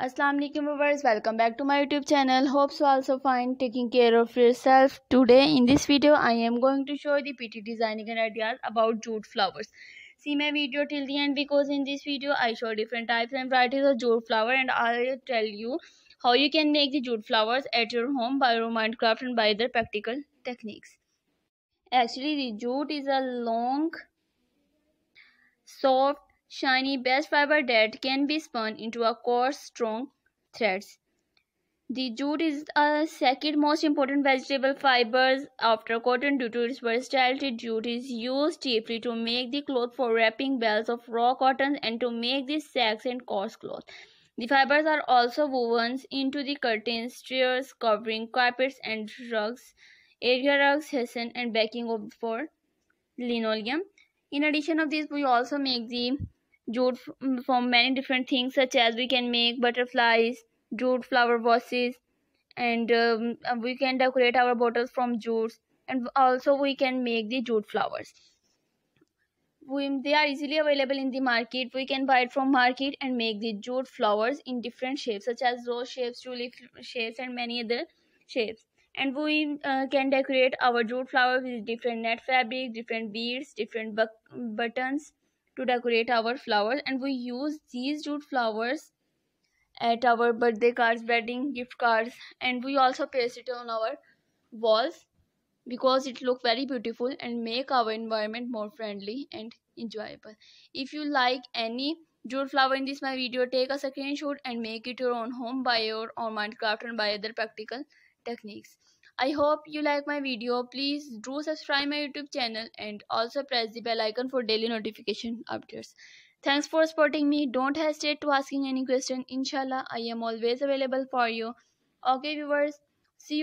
Assalamu alaikum viewers welcome back to my youtube channel hope so also fine taking care of yourself today in this video i am going to show the pt designing and ideas about jute flowers see my video till the end because in this video i show different types and varieties of jute flower and i'll tell you how you can make the jute flowers at your home by your craft and by their practical techniques actually the jute is a long soft shiny best fiber that can be spun into a coarse strong threads. The jute is the second most important vegetable fibers after cotton due to its versatility. Jute is used chiefly to make the cloth for wrapping belts of raw cotton and to make the sacks and coarse cloth. The fibers are also woven into the curtains, chairs, covering carpets and rugs, area rugs, hessian and backing for linoleum. In addition of this, we also make the jute from many different things such as we can make butterflies jute flower vases and um, uh, we can decorate our bottles from jutes and also we can make the jute flowers we, they are easily available in the market we can buy it from market and make the jute flowers in different shapes such as rose shapes tulip shapes and many other shapes and we uh, can decorate our jute flower with different net fabric different beads different bu buttons to decorate our flowers and we use these jute flowers at our birthday cards wedding gift cards and we also paste it on our walls because it look very beautiful and make our environment more friendly and enjoyable if you like any jute flower in this my video take a screenshot and make it your own home by your own minecraft and by other practical techniques I hope you like my video. Please do subscribe my YouTube channel and also press the bell icon for daily notification updates. Thanks for supporting me. Don't hesitate to asking any question. Inshallah, I am always available for you. Okay viewers, see you.